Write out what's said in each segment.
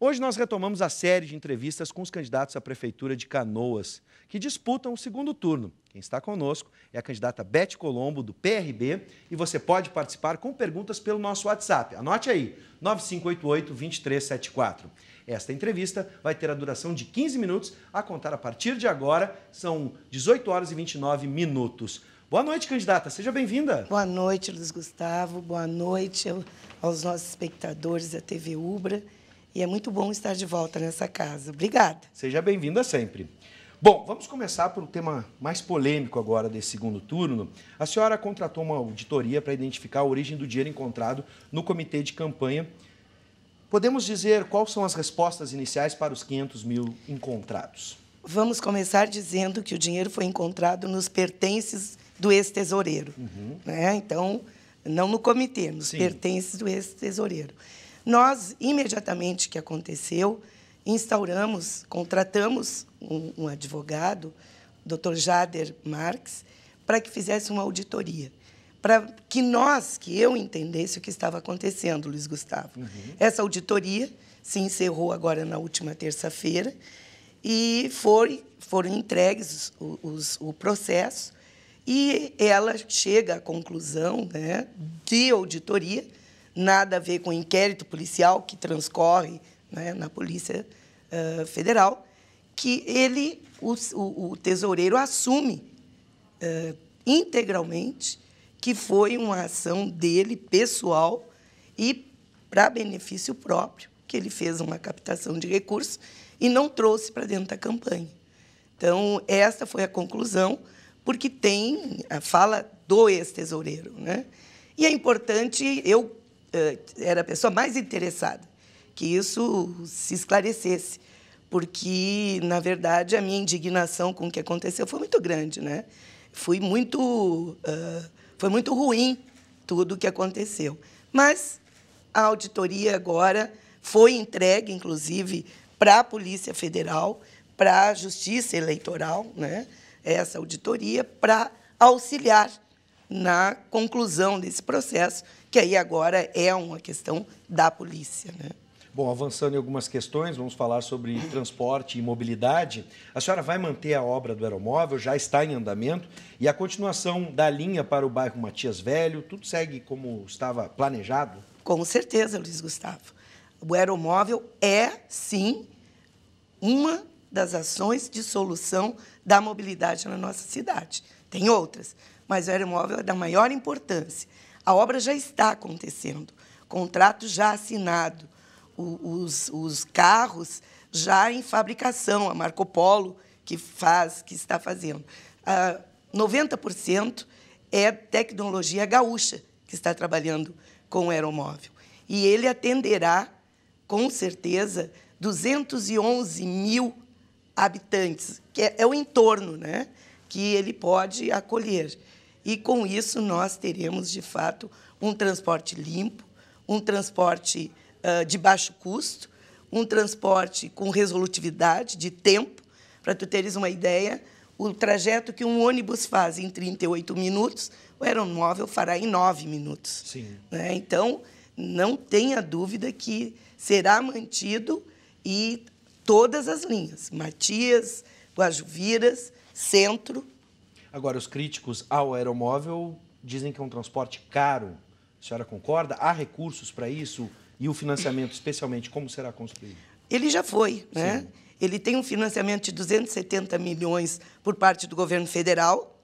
Hoje nós retomamos a série de entrevistas com os candidatos à Prefeitura de Canoas, que disputam o segundo turno. Quem está conosco é a candidata Beth Colombo, do PRB, e você pode participar com perguntas pelo nosso WhatsApp. Anote aí, 9588-2374. Esta entrevista vai ter a duração de 15 minutos, a contar a partir de agora, são 18 horas e 29 minutos. Boa noite, candidata. Seja bem-vinda. Boa noite, Luiz Gustavo. Boa noite aos nossos espectadores da TV Ubra. E é muito bom estar de volta nessa casa. Obrigada. Seja bem-vinda sempre. Bom, vamos começar por um tema mais polêmico agora desse segundo turno. A senhora contratou uma auditoria para identificar a origem do dinheiro encontrado no comitê de campanha. Podemos dizer quais são as respostas iniciais para os 500 mil encontrados? Vamos começar dizendo que o dinheiro foi encontrado nos pertences do ex-tesoureiro. Uhum. Né? Então, não no comitê, nos Sim. pertences do ex-tesoureiro. Nós, imediatamente que aconteceu, instauramos, contratamos um, um advogado, Dr. Jader Marx, para que fizesse uma auditoria, para que nós, que eu entendesse o que estava acontecendo, Luiz Gustavo. Uhum. Essa auditoria se encerrou agora na última terça-feira e foi, foram entregues os, os, o processo e ela chega à conclusão né, de auditoria nada a ver com o inquérito policial que transcorre né, na Polícia uh, Federal, que ele, o, o, o tesoureiro, assume uh, integralmente que foi uma ação dele, pessoal, e para benefício próprio, que ele fez uma captação de recursos e não trouxe para dentro da campanha. Então, essa foi a conclusão, porque tem a fala do ex-tesoureiro. Né? E é importante, eu eh, era a pessoa mais interessada que isso se esclarecesse, porque na verdade a minha indignação com o que aconteceu foi muito grande, né? Foi muito, uh, foi muito ruim tudo o que aconteceu. Mas a auditoria agora foi entregue, inclusive, para a Polícia Federal, para a Justiça Eleitoral, né? essa auditoria, para auxiliar na conclusão desse processo, que aí agora é uma questão da polícia. Né? Bom, avançando em algumas questões, vamos falar sobre transporte e mobilidade. A senhora vai manter a obra do aeromóvel, já está em andamento, e a continuação da linha para o bairro Matias Velho, tudo segue como estava planejado? Com certeza, Luiz Gustavo. O aeromóvel é, sim, uma das ações de solução da mobilidade na nossa cidade. Tem outras, mas o aeromóvel é da maior importância. A obra já está acontecendo, contrato já assinado, os, os carros já em fabricação, a Marco Polo que faz, que está fazendo. 90% ah, é tecnologia gaúcha que está trabalhando com o aeromóvel. E ele atenderá, com certeza, 211 mil habitantes, que é, é o entorno né, que ele pode acolher. E com isso nós teremos, de fato, um transporte limpo, um transporte uh, de baixo custo, um transporte com resolutividade de tempo. Para tu teres uma ideia, o trajeto que um ônibus faz em 38 minutos, o aeronóvel fará em 9 minutos. Sim. Né? Então, não tenha dúvida que será mantido e todas as linhas, Matias, Guajuviras, Centro, Agora, os críticos ao aeromóvel dizem que é um transporte caro. A senhora concorda? Há recursos para isso? E o financiamento, especialmente, como será construído? Ele já foi, né? Ele tem um financiamento de 270 milhões por parte do governo federal,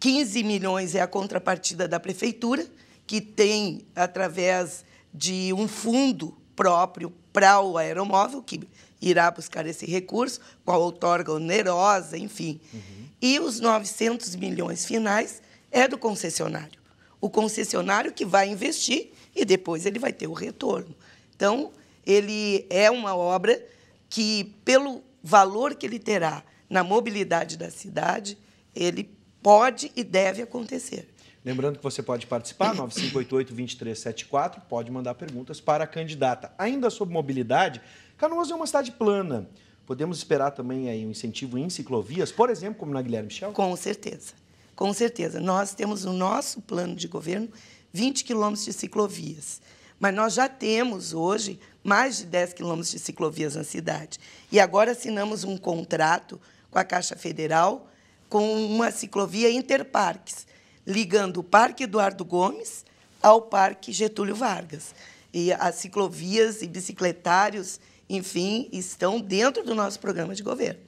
15 milhões é a contrapartida da prefeitura, que tem, através de um fundo próprio para o aeromóvel, que irá buscar esse recurso, com a outorga onerosa, enfim. Uhum. E os 900 milhões finais é do concessionário. O concessionário que vai investir e depois ele vai ter o retorno. Então, ele é uma obra que, pelo valor que ele terá na mobilidade da cidade, ele pode e deve acontecer. Lembrando que você pode participar, 9588-2374, pode mandar perguntas para a candidata. Ainda sobre mobilidade, Canoas é uma cidade plana. Podemos esperar também aí um incentivo em ciclovias, por exemplo, como na Guilherme Michel? Com certeza, com certeza. Nós temos no nosso plano de governo 20 quilômetros de ciclovias, mas nós já temos hoje mais de 10 quilômetros de ciclovias na cidade. E agora assinamos um contrato com a Caixa Federal com uma ciclovia Interparques, ligando o Parque Eduardo Gomes ao Parque Getúlio Vargas. E as ciclovias e bicicletários enfim, estão dentro do nosso programa de governo.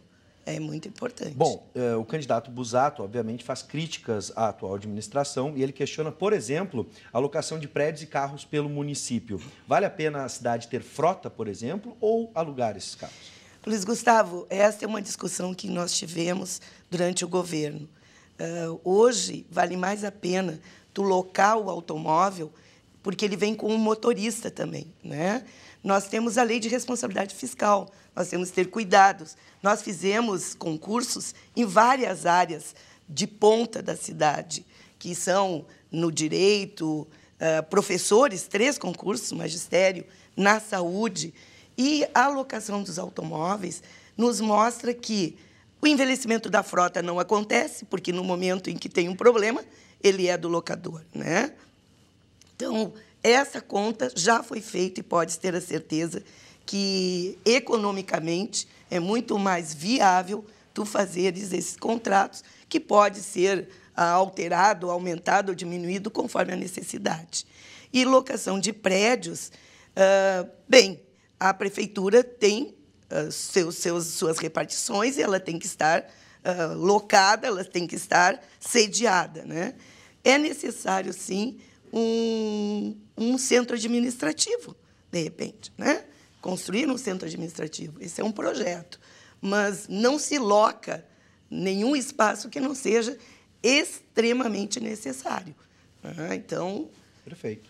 É muito importante. Bom, eh, o candidato Busato, obviamente, faz críticas à atual administração e ele questiona, por exemplo, a locação de prédios e carros pelo município. Vale a pena a cidade ter frota, por exemplo, ou alugar esses carros? Luiz Gustavo, essa é uma discussão que nós tivemos durante o governo. Uh, hoje, vale mais a pena tu locar o automóvel, porque ele vem com um motorista também, né? Nós temos a lei de responsabilidade fiscal, nós temos que ter cuidados. Nós fizemos concursos em várias áreas de ponta da cidade, que são no direito, eh, professores, três concursos, magistério, na saúde. E a alocação dos automóveis nos mostra que o envelhecimento da frota não acontece, porque no momento em que tem um problema, ele é do locador. Né? Então, essa conta já foi feita e pode ter a certeza que economicamente é muito mais viável tu fazeres esses contratos que pode ser ah, alterado, aumentado ou diminuído conforme a necessidade. E locação de prédios, ah, bem, a prefeitura tem ah, seus, seus, suas repartições e ela tem que estar locada, ela tem que estar sediada. Né? É necessário, sim, um, um centro administrativo, de repente, né? Construir um centro administrativo. Esse é um projeto. Mas não se loca nenhum espaço que não seja extremamente necessário. Ah, então. Perfeito.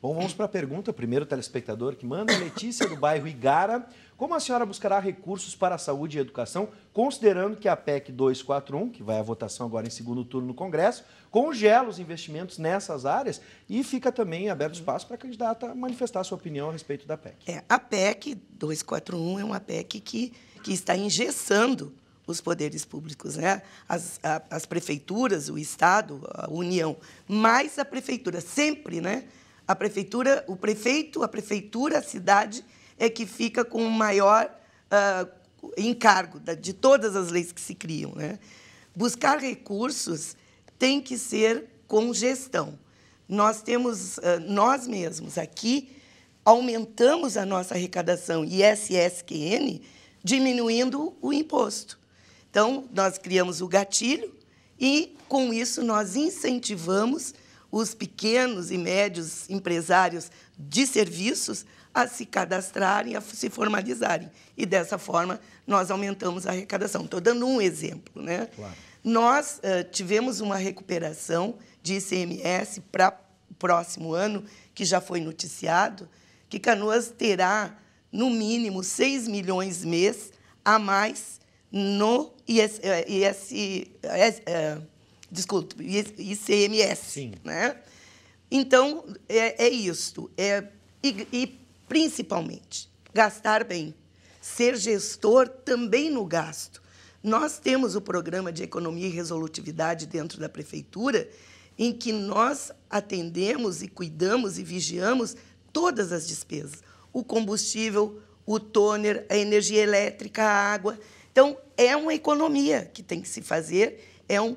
Bom, vamos para a pergunta. O primeiro telespectador que manda, é Letícia, do bairro Igara. Como a senhora buscará recursos para a saúde e educação, considerando que a PEC 241, que vai à votação agora em segundo turno no Congresso, congela os investimentos nessas áreas e fica também aberto espaço para a candidata manifestar sua opinião a respeito da PEC? É, a PEC 241 é uma PEC que, que está engessando os poderes públicos, né? as, a, as prefeituras, o Estado, a União, mais a prefeitura, sempre, né? A prefeitura, o prefeito, a prefeitura, a cidade é que fica com o maior uh, encargo de todas as leis que se criam. Né? Buscar recursos tem que ser com gestão. Nós temos, uh, nós mesmos aqui, aumentamos a nossa arrecadação ISSQN diminuindo o imposto. Então, nós criamos o gatilho e, com isso, nós incentivamos os pequenos e médios empresários de serviços a se cadastrarem, a se formalizarem. E dessa forma nós aumentamos a arrecadação. Estou dando um exemplo, né? Claro. Nós uh, tivemos uma recuperação de ICMS para o próximo ano, que já foi noticiado, que Canoas terá, no mínimo, 6 milhões mês a mais no IS, eh, IS, IS, uh, eh, desculpa, ICMS. Sim. Né? Então, é, é isto. É, e, e principalmente. Gastar bem. Ser gestor também no gasto. Nós temos o programa de economia e resolutividade dentro da prefeitura, em que nós atendemos e cuidamos e vigiamos todas as despesas: o combustível, o toner, a energia elétrica, a água. Então, é uma economia que tem que se fazer, é um,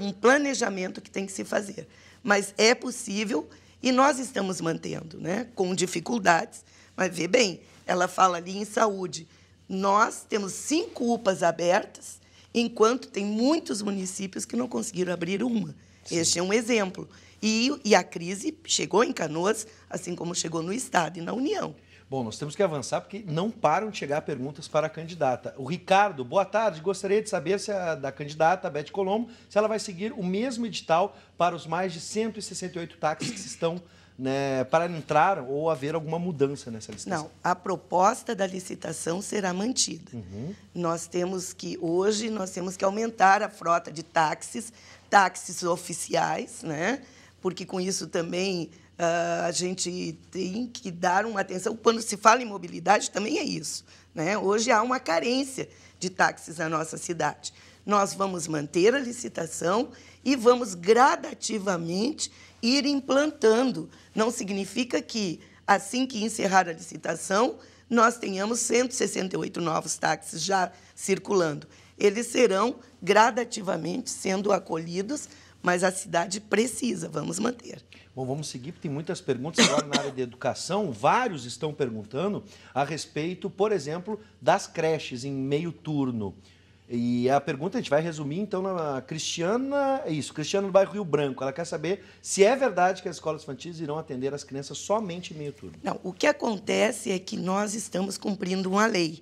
um planejamento que tem que se fazer. Mas é possível e nós estamos mantendo, né? com dificuldades. Mas vê bem, ela fala ali em saúde. Nós temos cinco UPAs abertas, enquanto tem muitos municípios que não conseguiram abrir uma. Sim. Este é um exemplo. E, e a crise chegou em Canoas, assim como chegou no Estado e na União. Bom, nós temos que avançar porque não param de chegar perguntas para a candidata. O Ricardo, boa tarde. Gostaria de saber se a da candidata, Beth Colombo, se ela vai seguir o mesmo edital para os mais de 168 táxis que estão né, para entrar ou haver alguma mudança nessa licitação? Não, a proposta da licitação será mantida. Uhum. Nós temos que hoje nós temos que aumentar a frota de táxis, táxis oficiais, né? porque com isso também ah, a gente tem que dar uma atenção. Quando se fala em mobilidade, também é isso. Né? Hoje há uma carência de táxis na nossa cidade. Nós vamos manter a licitação e vamos gradativamente ir implantando. Não significa que, assim que encerrar a licitação, nós tenhamos 168 novos táxis já circulando. Eles serão gradativamente sendo acolhidos mas a cidade precisa, vamos manter. Bom, vamos seguir, porque tem muitas perguntas agora na área de educação. Vários estão perguntando a respeito, por exemplo, das creches em meio turno. E a pergunta a gente vai resumir então na Cristiana, é isso, Cristiana do bairro Rio Branco. Ela quer saber se é verdade que as escolas infantis irão atender as crianças somente em meio turno. Não, o que acontece é que nós estamos cumprindo uma lei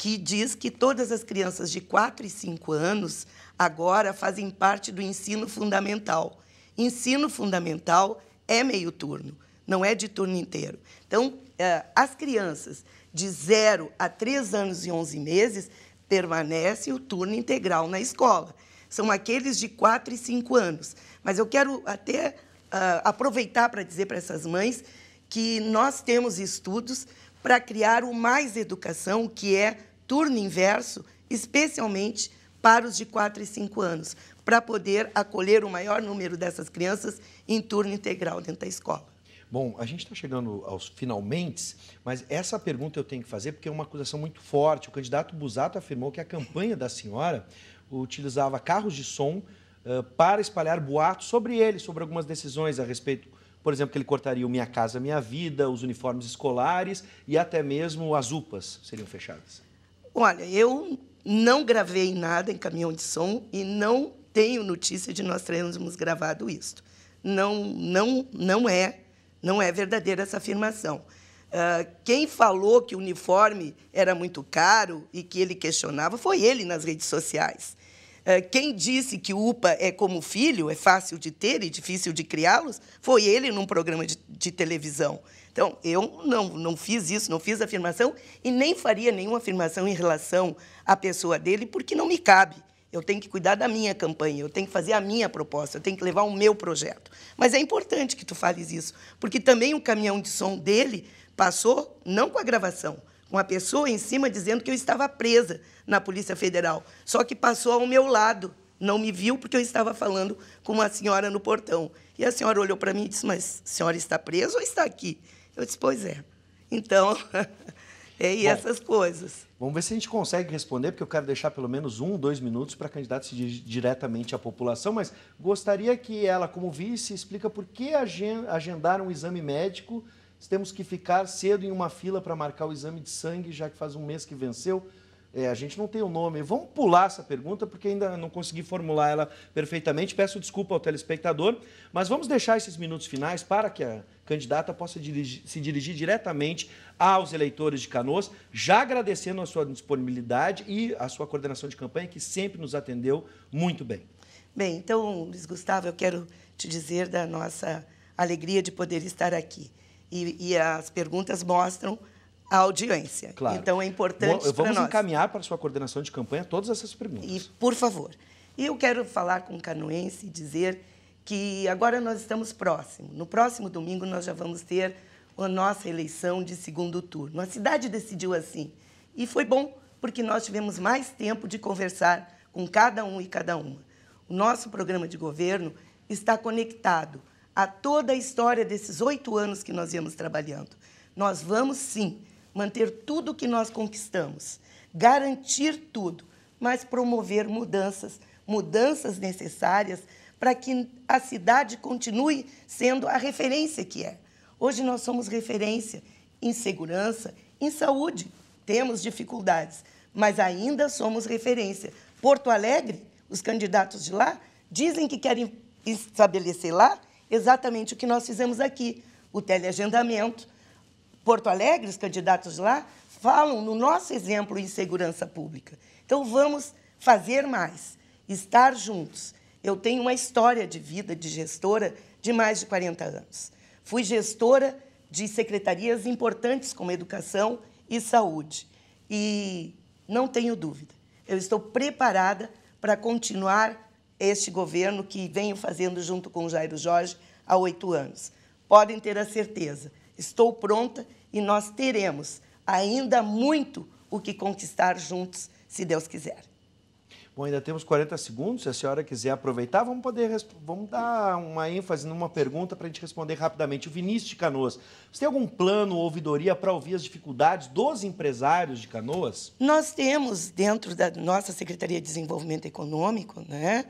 que diz que todas as crianças de 4 e 5 anos agora fazem parte do ensino fundamental. Ensino fundamental é meio turno, não é de turno inteiro. Então, eh, as crianças de 0 a 3 anos e 11 meses permanecem o turno integral na escola. São aqueles de 4 e 5 anos. Mas eu quero até Uh, aproveitar para dizer para essas mães que nós temos estudos para criar o Mais Educação, que é turno inverso, especialmente para os de 4 e 5 anos, para poder acolher o maior número dessas crianças em turno integral dentro da escola. Bom, a gente está chegando aos finalmente, mas essa pergunta eu tenho que fazer porque é uma acusação muito forte. O candidato Busato afirmou que a campanha da senhora utilizava carros de som uh, para espalhar boatos sobre ele, sobre algumas decisões a respeito, por exemplo, que ele cortaria o Minha Casa Minha Vida, os uniformes escolares e até mesmo as UPAs seriam fechadas. Olha, eu não gravei nada em caminhão de som e não tenho notícia de nós termos gravado isto. Não, não, não é, não é verdadeira essa afirmação. Uh, quem falou que o uniforme era muito caro e que ele questionava foi ele nas redes sociais. Ah, quem disse que o UPA é como filho, é fácil de ter e difícil de criá-los, foi ele num programa de, de televisão. Então, eu não, não fiz isso, não fiz afirmação e nem faria nenhuma afirmação em relação à pessoa dele, porque não me cabe. Eu tenho que cuidar da minha campanha, eu tenho que fazer a minha proposta, eu tenho que levar o meu projeto. Mas é importante que tu fales isso, porque também o caminhão de som dele passou não com a gravação, com a pessoa em cima dizendo que eu estava presa na Polícia Federal, só que passou ao meu lado, não me viu porque eu estava falando com uma senhora no portão. E a senhora olhou para mim e disse: "Mas a senhora está presa ou está aqui?" Eu disse, pois é. Então, é e Bom, essas coisas. Vamos ver se a gente consegue responder, porque eu quero deixar pelo menos um, dois minutos para a candidata se dirigir diretamente à população, mas gostaria que ela, como vice, explica por que agendar um exame médico se temos que ficar cedo em uma fila para marcar o exame de sangue, já que faz um mês que venceu. É, a gente não tem o um nome. Vamos pular essa pergunta, porque ainda não consegui formular ela perfeitamente. Peço desculpa ao telespectador, mas vamos deixar esses minutos finais para que a candidata possa dirigir, se dirigir diretamente aos eleitores de Canoas, já agradecendo a sua disponibilidade e a sua coordenação de campanha, que sempre nos atendeu muito bem. Bem, então, Luiz Gustavo, eu quero te dizer da nossa alegria de poder estar aqui. E, e as perguntas mostram a audiência. Claro. Então, é importante para Vamos encaminhar para a sua coordenação de campanha todas essas perguntas. E, por favor. E eu quero falar com o canoense e dizer que agora nós estamos próximo. No próximo domingo nós já vamos ter a nossa eleição de segundo turno. A cidade decidiu assim. E foi bom, porque nós tivemos mais tempo de conversar com cada um e cada uma. O nosso programa de governo está conectado a toda a história desses oito anos que nós viemos trabalhando. Nós vamos, sim, manter tudo o que nós conquistamos, garantir tudo, mas promover mudanças, mudanças necessárias para que a cidade continue sendo a referência que é. Hoje nós somos referência em segurança, em saúde. Temos dificuldades, mas ainda somos referência. Porto Alegre, os candidatos de lá, dizem que querem estabelecer lá exatamente o que nós fizemos aqui, o teleagendamento. Porto Alegre, os candidatos de lá, falam no nosso exemplo em segurança pública. Então, vamos fazer mais, estar juntos. Eu tenho uma história de vida de gestora de mais de 40 anos. Fui gestora de secretarias importantes como educação e saúde. E não tenho dúvida, eu estou preparada para continuar este governo que venho fazendo junto com Jairo Jorge há oito anos. Podem ter a certeza, estou pronta e nós teremos ainda muito o que conquistar juntos, se Deus quiser. Bom, ainda temos 40 segundos. Se a senhora quiser aproveitar, vamos poder vamos dar uma ênfase numa pergunta para a gente responder rapidamente. O Vinícius de Canoas, você tem algum plano ou ouvidoria para ouvir as dificuldades dos empresários de Canoas? Nós temos dentro da nossa Secretaria de Desenvolvimento Econômico, né,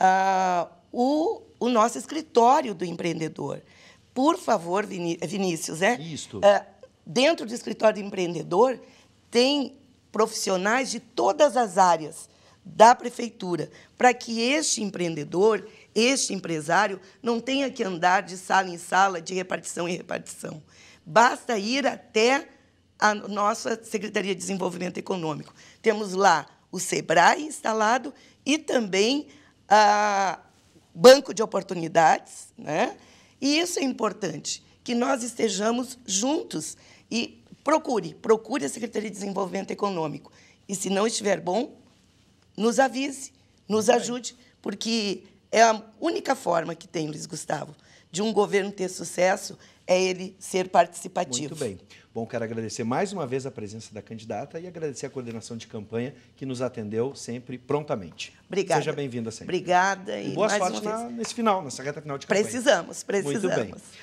uh, o, o nosso escritório do empreendedor. Por favor, Vinícius, é? Isto. Uh, dentro do escritório do empreendedor tem profissionais de todas as áreas da prefeitura, para que este empreendedor, este empresário, não tenha que andar de sala em sala, de repartição em repartição. Basta ir até a nossa Secretaria de Desenvolvimento Econômico. Temos lá o SEBRAE instalado e também a Banco de Oportunidades. Né? E isso é importante, que nós estejamos juntos e procure, procure a Secretaria de Desenvolvimento Econômico. E se não estiver bom, nos avise, nos ajude, porque é a única forma que tem, Luiz Gustavo, de um governo ter sucesso é ele ser participativo. Muito bem. Bom, quero agradecer mais uma vez a presença da candidata e agradecer a coordenação de campanha que nos atendeu sempre prontamente. Obrigada. Seja bem-vinda sempre. Obrigada e, e boa sorte na, nesse final, nessa reta final de campanha. Precisamos, precisamos. Muito bem.